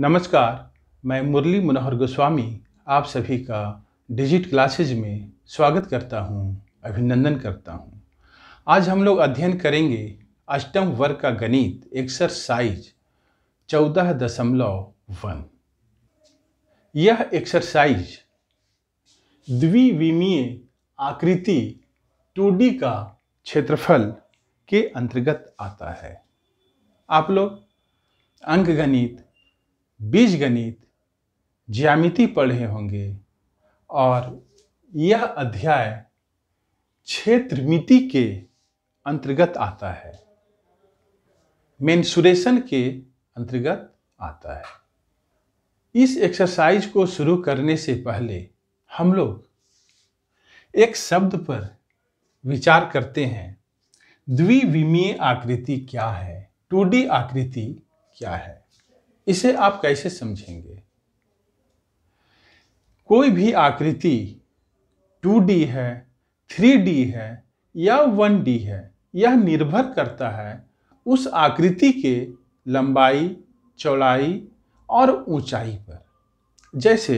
नमस्कार मैं मुरली मनोहर गोस्वामी आप सभी का डिजिट क्लासेज में स्वागत करता हूं, अभिनंदन करता हूं। आज हम लोग अध्ययन करेंगे अष्टम वर्ग का गणित एक्सरसाइज चौदह दशमलव वन यह एक्सरसाइज द्विविमीय आकृति टू का क्षेत्रफल के अंतर्गत आता है आप लोग अंक गणित बीज गणित ज्यामिति पढ़े होंगे और यह अध्याय क्षेत्रमिति के अंतर्गत आता है मेन्सुरेशन के अंतर्गत आता है इस एक्सरसाइज को शुरू करने से पहले हम लोग एक शब्द पर विचार करते हैं द्विविमीय आकृति क्या है टू आकृति क्या है इसे आप कैसे समझेंगे कोई भी आकृति 2D है 3D है या 1D है यह निर्भर करता है उस आकृति के लंबाई चौड़ाई और ऊंचाई पर जैसे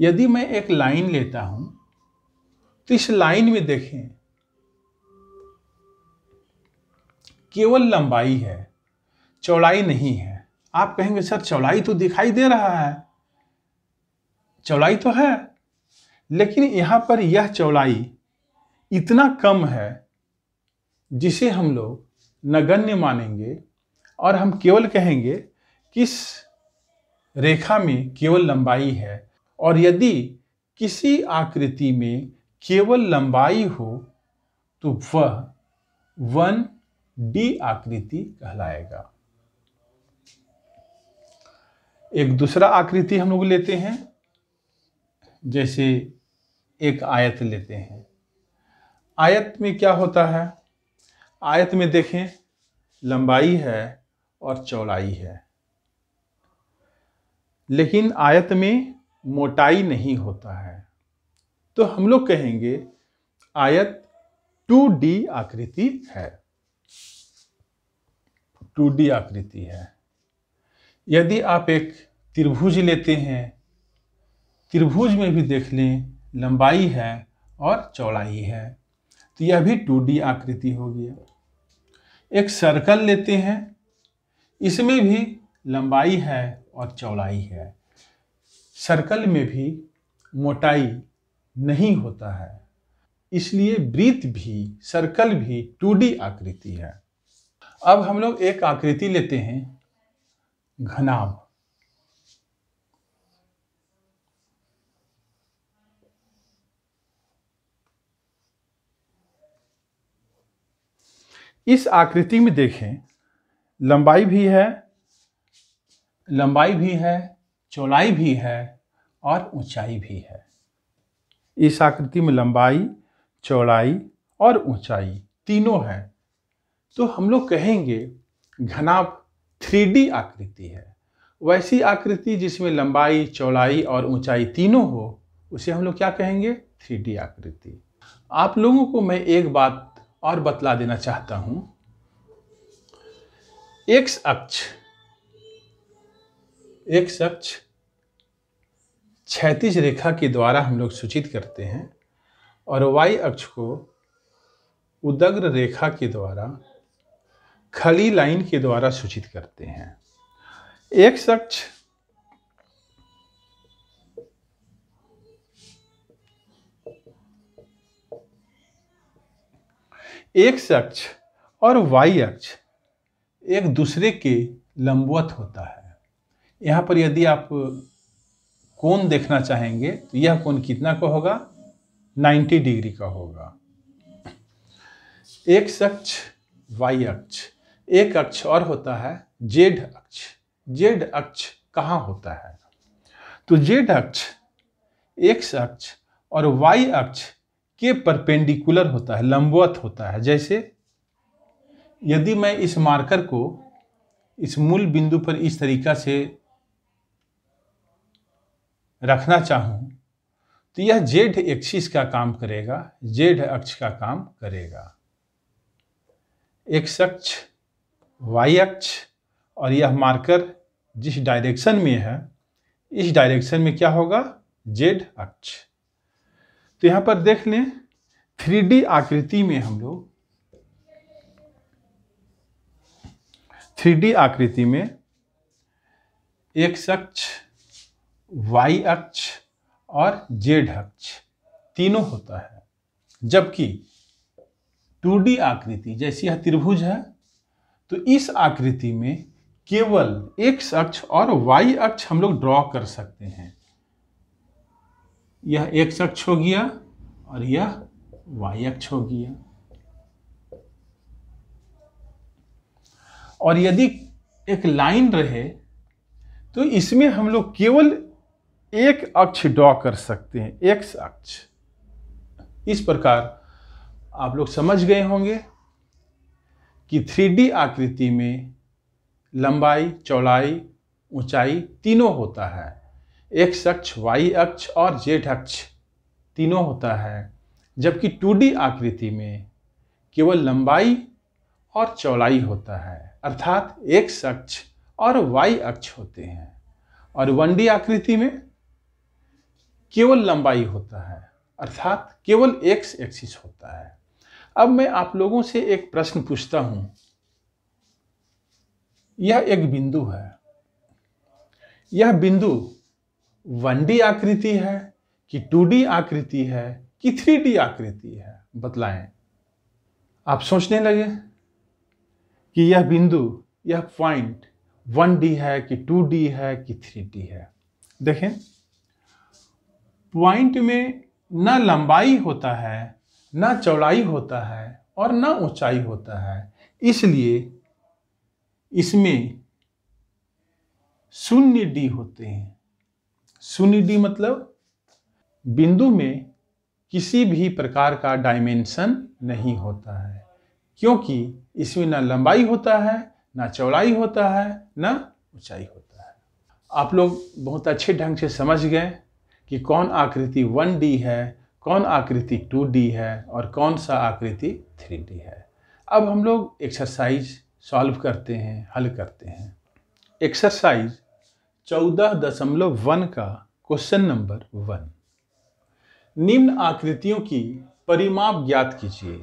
यदि मैं एक लाइन लेता हूं तो इस लाइन में देखें केवल लंबाई है चौड़ाई नहीं है आप कहेंगे सर चौड़ाई तो दिखाई दे रहा है चौड़ाई तो है लेकिन यहाँ पर यह चौड़ाई इतना कम है जिसे हम लोग नगण्य मानेंगे और हम केवल कहेंगे किस रेखा में केवल लंबाई है और यदि किसी आकृति में केवल लंबाई हो तो वह वन डी आकृति कहलाएगा एक दूसरा आकृति हम लोग लेते हैं जैसे एक आयत लेते हैं आयत में क्या होता है आयत में देखें लंबाई है और चौड़ाई है लेकिन आयत में मोटाई नहीं होता है तो हम लोग कहेंगे आयत 2D आकृति है 2D आकृति है यदि आप एक त्रिभुज लेते हैं त्रिभुज में भी देख लें लंबाई है और चौड़ाई है तो यह भी टू आकृति होगी एक सर्कल लेते हैं इसमें भी लंबाई है और चौड़ाई है सर्कल में भी मोटाई नहीं होता है इसलिए वृत्त भी सर्कल भी टू आकृति है अब हम लोग एक आकृति लेते हैं घनाभ इस आकृति में देखें लंबाई भी है लंबाई भी है चौड़ाई भी है और ऊंचाई भी है इस आकृति में लंबाई चौड़ाई और ऊंचाई तीनों है तो हम लोग कहेंगे घनाभ थ्री आकृति है वैसी आकृति जिसमें लंबाई चौड़ाई और ऊंचाई तीनों हो उसे हम लोग क्या कहेंगे थ्री आकृति आप लोगों को मैं एक बात और बतला देना चाहता हूं एक्स अक्ष एक्स अक्ष क्षैतिज रेखा के द्वारा हम लोग सूचित करते हैं और वाई अक्ष को उदग्र रेखा के द्वारा खड़ी लाइन के द्वारा सूचित करते हैं एक शख्स एक शख्स और वाई अक्ष एक दूसरे के लंबवत होता है यहाँ पर यदि आप कोण देखना चाहेंगे तो यह कोण कितना का होगा 90 डिग्री का होगा एक शख्स वाई अक्ष एक अक्ष और होता है जेड अक्ष जेड अक्ष कहाँ होता है तो जेड अक्ष एक्स अक्ष और वाई अक्ष के परपेंडिकुलर होता है लंबवत होता है जैसे यदि मैं इस मार्कर को इस मूल बिंदु पर इस तरीका से रखना चाहूं तो यह जेड एक्सिस का काम करेगा जेड अक्ष का काम करेगा एक्स अक्ष वाई अक्ष और यह मार्कर जिस डायरेक्शन में है इस डायरेक्शन में क्या होगा जेड अक्ष तो यहां पर देख लें थ्री आकृति में हम लोग थ्री आकृति में एक्स अक्ष वाई अक्ष और जेड अक्ष तीनों होता है जबकि टू आकृति जैसी यह त्रिभुज है तो इस आकृति में केवल एक्स अक्ष और वाई अक्ष हम लोग ड्रॉ कर सकते हैं यह एक्स अक्ष हो गया और यह वाई अक्ष हो गया और यदि एक लाइन रहे तो इसमें हम लोग केवल एक अक्ष ड्रॉ कर सकते हैं एक्स अक्ष इस प्रकार आप लोग समझ गए होंगे कि थ्री आकृति में लंबाई चौड़ाई ऊंचाई तीनों होता है एक्स अक्ष वाई अक्ष और जेड अक्ष तीनों होता है जबकि टू आकृति में केवल लंबाई और चौड़ाई होता है अर्थात एक्स अक्ष और वाई अक्ष होते हैं और वन डी आकृति में केवल लंबाई होता है अर्थात केवल एक्स एक्सिस होता है अब मैं आप लोगों से एक प्रश्न पूछता हूं यह एक बिंदु है यह बिंदु वन डी आकृति है कि टू डी आकृति है कि थ्री डी आकृति है बतलाएं आप सोचने लगे कि यह बिंदु यह पॉइंट वन डी है कि टू डी है कि थ्री डी है देखें पॉइंट में न लंबाई होता है ना चौड़ाई होता है और ना ऊंचाई होता है इसलिए इसमें शून्य डी होते हैं शून्य डी मतलब बिंदु में किसी भी प्रकार का डायमेंशन नहीं होता है क्योंकि इसमें ना लंबाई होता है ना चौड़ाई होता है ना ऊंचाई होता है आप लोग बहुत अच्छे ढंग से समझ गए कि कौन आकृति वन डी है कौन आकृति 2D है और कौन सा आकृति 3D है अब हम लोग एक्सरसाइज सॉल्व करते हैं हल करते हैं एक्सरसाइज चौदह दशमलव वन का क्वेश्चन नंबर वन निम्न आकृतियों की परिमाप ज्ञात कीजिए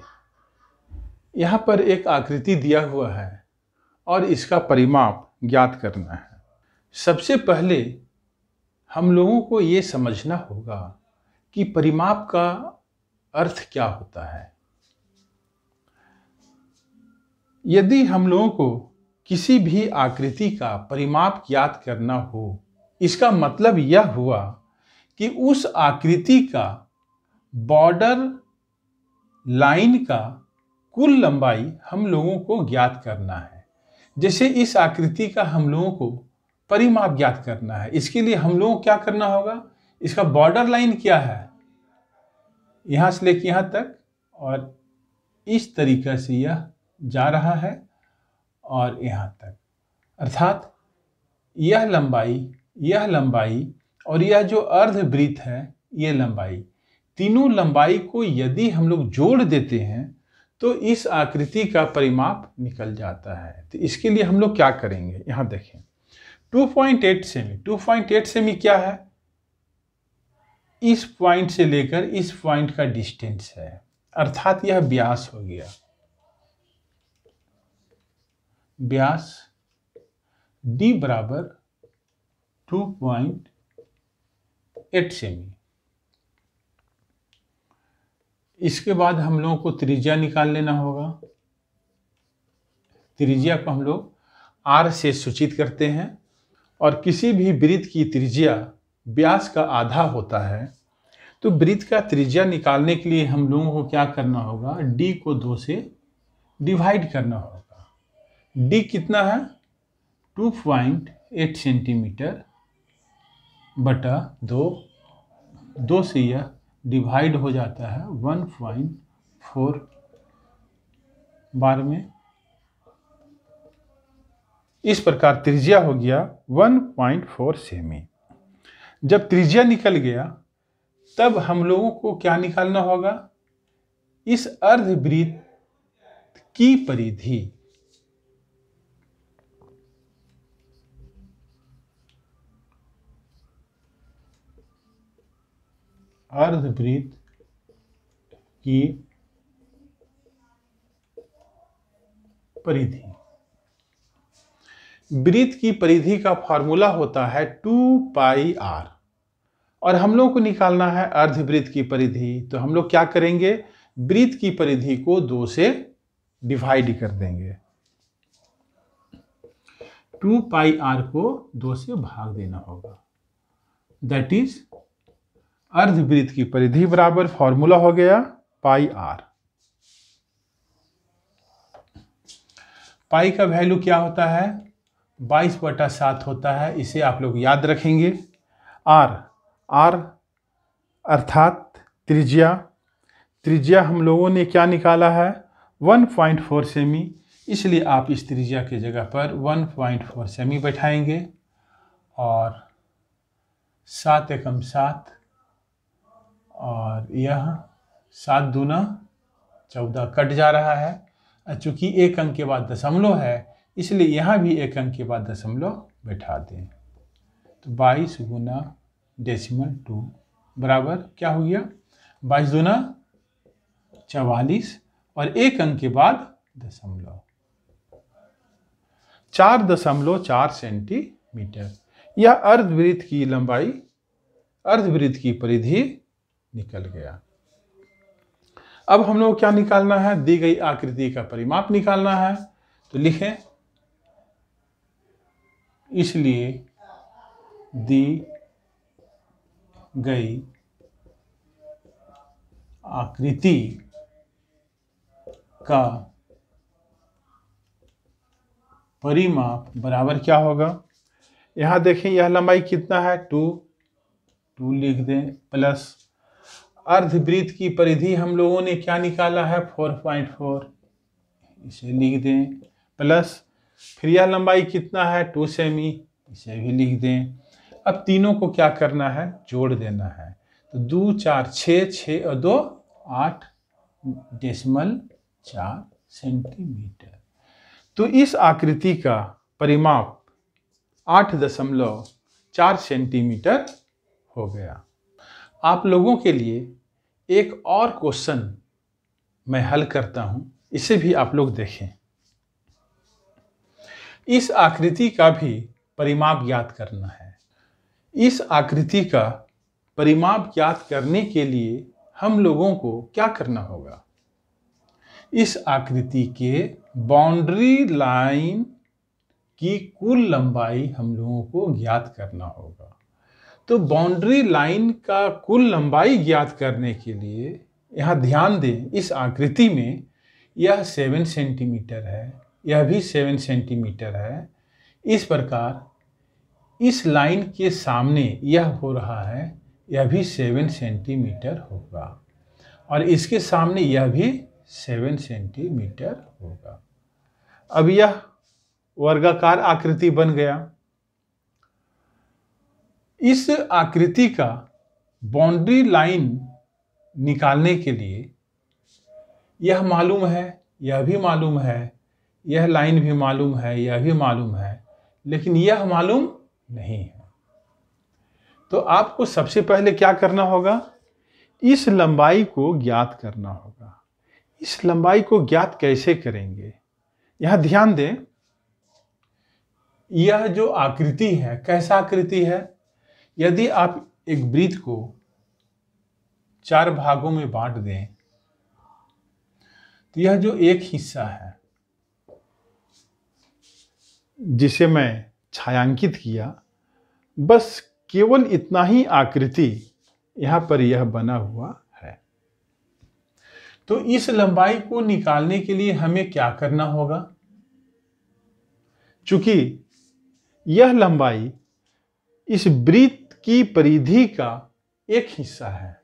यहाँ पर एक आकृति दिया हुआ है और इसका परिमाप ज्ञात करना है सबसे पहले हम लोगों को ये समझना होगा कि परिमाप का अर्थ क्या होता है यदि हम लोगों को किसी भी आकृति का परिमाप ज्ञात करना हो इसका मतलब यह हुआ कि उस आकृति का बॉर्डर लाइन का कुल लंबाई हम लोगों को ज्ञात करना है जैसे इस आकृति का हम लोगों को परिमाप ज्ञात करना है इसके लिए हम लोगों को क्या करना होगा इसका बॉर्डर लाइन क्या है यहाँ से लेके यहाँ तक और इस तरीके से यह जा रहा है और यहाँ तक अर्थात यह लंबाई यह लंबाई और यह जो अर्धवृत्त है यह लंबाई तीनों लंबाई को यदि हम लोग जोड़ देते हैं तो इस आकृति का परिमाप निकल जाता है तो इसके लिए हम लोग क्या करेंगे यहाँ देखें 2.8 सेमी 2.8 सेमी क्या है इस पॉइंट से लेकर इस पॉइंट का डिस्टेंस है अर्थात यह ब्यास हो गया ब्यास d बराबर टू पॉइंट एट सेमी इसके बाद हम लोगों को त्रिज्या निकाल लेना होगा त्रिज्या को हम लोग आर से सूचित करते हैं और किसी भी वृत्त की त्रिज्या व्यास का आधा होता है तो वृत्त का त्रिज्या निकालने के लिए हम लोगों को क्या करना होगा डी को दो से डिवाइड करना होगा डी कितना है टू पॉइंट एट सेंटीमीटर बटा दो दो से यह डिवाइड हो जाता है वन पॉइंट फोर बार में इस प्रकार त्रिज्या हो गया वन पॉइंट फोर सेमी जब त्रिज्या निकल गया तब हम लोगों को क्या निकालना होगा इस अर्धवृत्त की परिधि अर्धवृत्त की परिधि वृत्त की परिधि का फॉर्मूला होता है टू पाई आर और हम लोग को निकालना है अर्धवृत्त की परिधि तो हम लोग क्या करेंगे वृत्त की परिधि को दो से डिवाइड कर देंगे टू पाई आर को दो से भाग देना होगा दैट इज अर्धवृत्त की परिधि बराबर फॉर्मूला हो गया पाई आर पाई का वैल्यू क्या होता है बाईस बटा सात होता है इसे आप लोग याद रखेंगे आर आर अर्थात त्रिज्या त्रिज्या हम लोगों ने क्या निकाला है 1.4 सेमी इसलिए आप इस त्रिज्या के जगह पर 1.4 सेमी बैठाएंगे और सात एकम सात और यह सात दूना चौदह कट जा रहा है चूँकि एक अंक के बाद दशमलव है इसलिए यहाँ भी एक अंक के बाद दशमलव बैठा दें तो बाईस गुना डेसिमल टू बराबर क्या हो गया बाईस गुना चवालीस और एक अंक के बाद दशमलव चार दशमलव चार सेंटीमीटर यह अर्धवृत्त की लंबाई अर्धवृत्त की परिधि निकल गया अब हम लोग क्या निकालना है दी गई आकृति का परिमाप निकालना है तो लिखें इसलिए दी गई आकृति का परिमाप बराबर क्या होगा यहाँ देखें यह लंबाई कितना है टू टू लिख दें प्लस अर्धवृत्त की परिधि हम लोगों ने क्या निकाला है फोर पॉइंट फोर इसे लिख दें प्लस फिर यह लंबाई कितना है टू सेमी इसे भी लिख दें अब तीनों को क्या करना है जोड़ देना है तो दो चार छ छ और दो आठ डेसिमल चार सेंटीमीटर तो इस आकृति का परिमाप आठ दशमलव चार सेंटीमीटर हो गया आप लोगों के लिए एक और क्वेश्चन मैं हल करता हूं इसे भी आप लोग देखें इस आकृति का भी परिमाप ज्ञात करना है इस आकृति का परिमाप ज्ञात करने के लिए हम लोगों को क्या करना होगा इस आकृति के बाउंड्री लाइन की कुल लंबाई हम लोगों को ज्ञात करना होगा तो बाउंड्री लाइन का कुल लंबाई ज्ञात करने के लिए यहाँ ध्यान दें इस आकृति में यह सेवन सेंटीमीटर है यह भी सेवन सेंटीमीटर है इस प्रकार इस लाइन के सामने यह हो रहा है यह भी सेवन सेंटीमीटर होगा और इसके सामने यह भी सेवन सेंटीमीटर होगा अब यह वर्गाकार आकृति बन गया इस आकृति का बाउंड्री लाइन निकालने के लिए यह मालूम है यह भी मालूम है यह लाइन भी मालूम है यह भी मालूम है लेकिन यह मालूम नहीं है तो आपको सबसे पहले क्या करना होगा इस लंबाई को ज्ञात करना होगा इस लंबाई को ज्ञात कैसे करेंगे यह ध्यान दें यह जो आकृति है कैसा आकृति है यदि आप एक वृत्त को चार भागों में बांट दें तो यह जो एक हिस्सा है जिसे मैं छायांकित किया बस केवल इतना ही आकृति यहाँ पर यह बना हुआ है तो इस लंबाई को निकालने के लिए हमें क्या करना होगा चूंकि यह लंबाई इस वृत्त की परिधि का एक हिस्सा है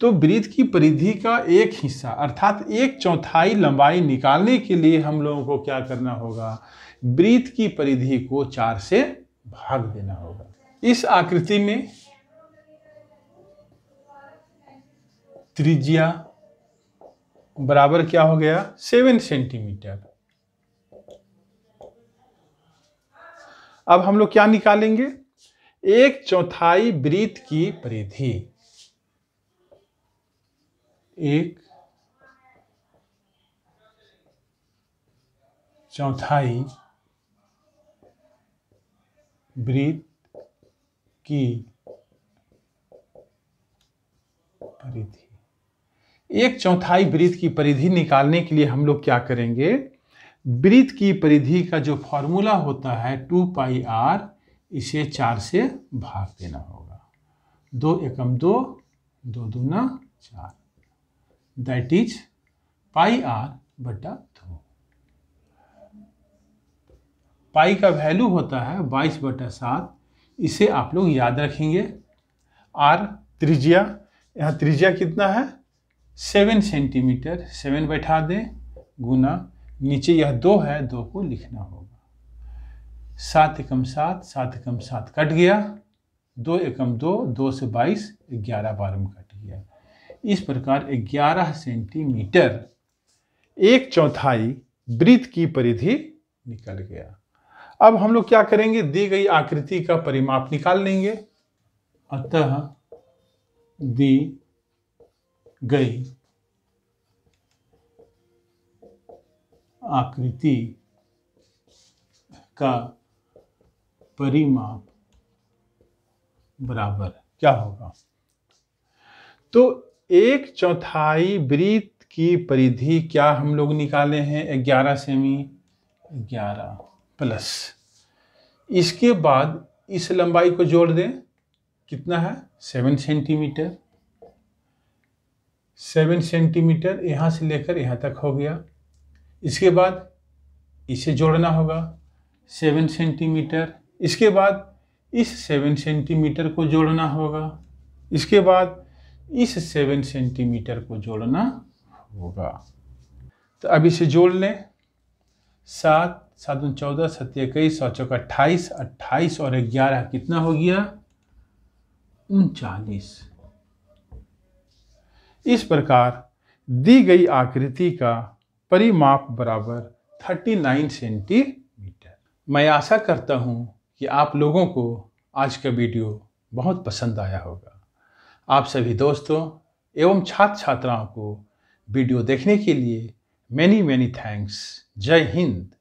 तो वृत्त की परिधि का एक हिस्सा अर्थात एक चौथाई लंबाई निकालने के लिए हम लोगों को क्या करना होगा वृत्त की परिधि को चार से भाग देना होगा इस आकृति में त्रिज्या बराबर क्या हो गया सेवन सेंटीमीटर अब हम लोग क्या निकालेंगे एक चौथाई ब्रीत की परिधि एक चौथाई वृत्त की परिधि एक चौथाई वृत्त की परिधि निकालने के लिए हम लोग क्या करेंगे वृत्त की परिधि का जो फॉर्मूला होता है टू पाई आर इसे चार से भाग देना होगा दो एकम दो दो दूना चार दैट इज पाई आर बटा दो पाई का वैल्यू होता है बाईस बटा सात इसे आप लोग याद रखेंगे आर त्रिज्या यहाँ त्रिज्या कितना है सेवन सेंटीमीटर सेवन बैठा दें गुना नीचे यह दो है दो को लिखना होगा सात एकम सात सात एकम सात कट गया दो एकम दो दो से बाईस ग्यारह बारह में कट गया इस प्रकार 11 सेंटीमीटर एक चौथाई वृत्त की परिधि निकल गया अब हम लोग क्या करेंगे दी गई आकृति का परिमाप निकाल लेंगे अतः दी गई आकृति का परिमाप बराबर क्या होगा तो एक चौथाई वृत्त की परिधि क्या हम लोग निकाले हैं ग्यारह सेमी ग्यारह प्लस इसके बाद इस लंबाई को जोड़ दें कितना है सेवन सेंटीमीटर सेवन सेंटीमीटर यहाँ से लेकर यहाँ तक हो गया इसके बाद इसे जोड़ना होगा सेवन सेंटीमीटर इसके बाद इस सेवन सेंटीमीटर को जोड़ना होगा इसके बाद इस सेवन सेंटीमीटर को जोड़ना होगा तो अब इसे जोड़ लें सात सात चौदह सत्य इक्कीस सौ चौक अट्ठाईस अट्ठाईस और ग्यारह कितना हो गया उनचालीस इस प्रकार दी गई आकृति का परिमाप बराबर थर्टी नाइन सेंटीमीटर मैं आशा करता हूँ कि आप लोगों को आज का वीडियो बहुत पसंद आया होगा आप सभी दोस्तों एवं छात्र छात्राओं को वीडियो देखने के लिए मैनी मैनी थैंक्स जय हिंद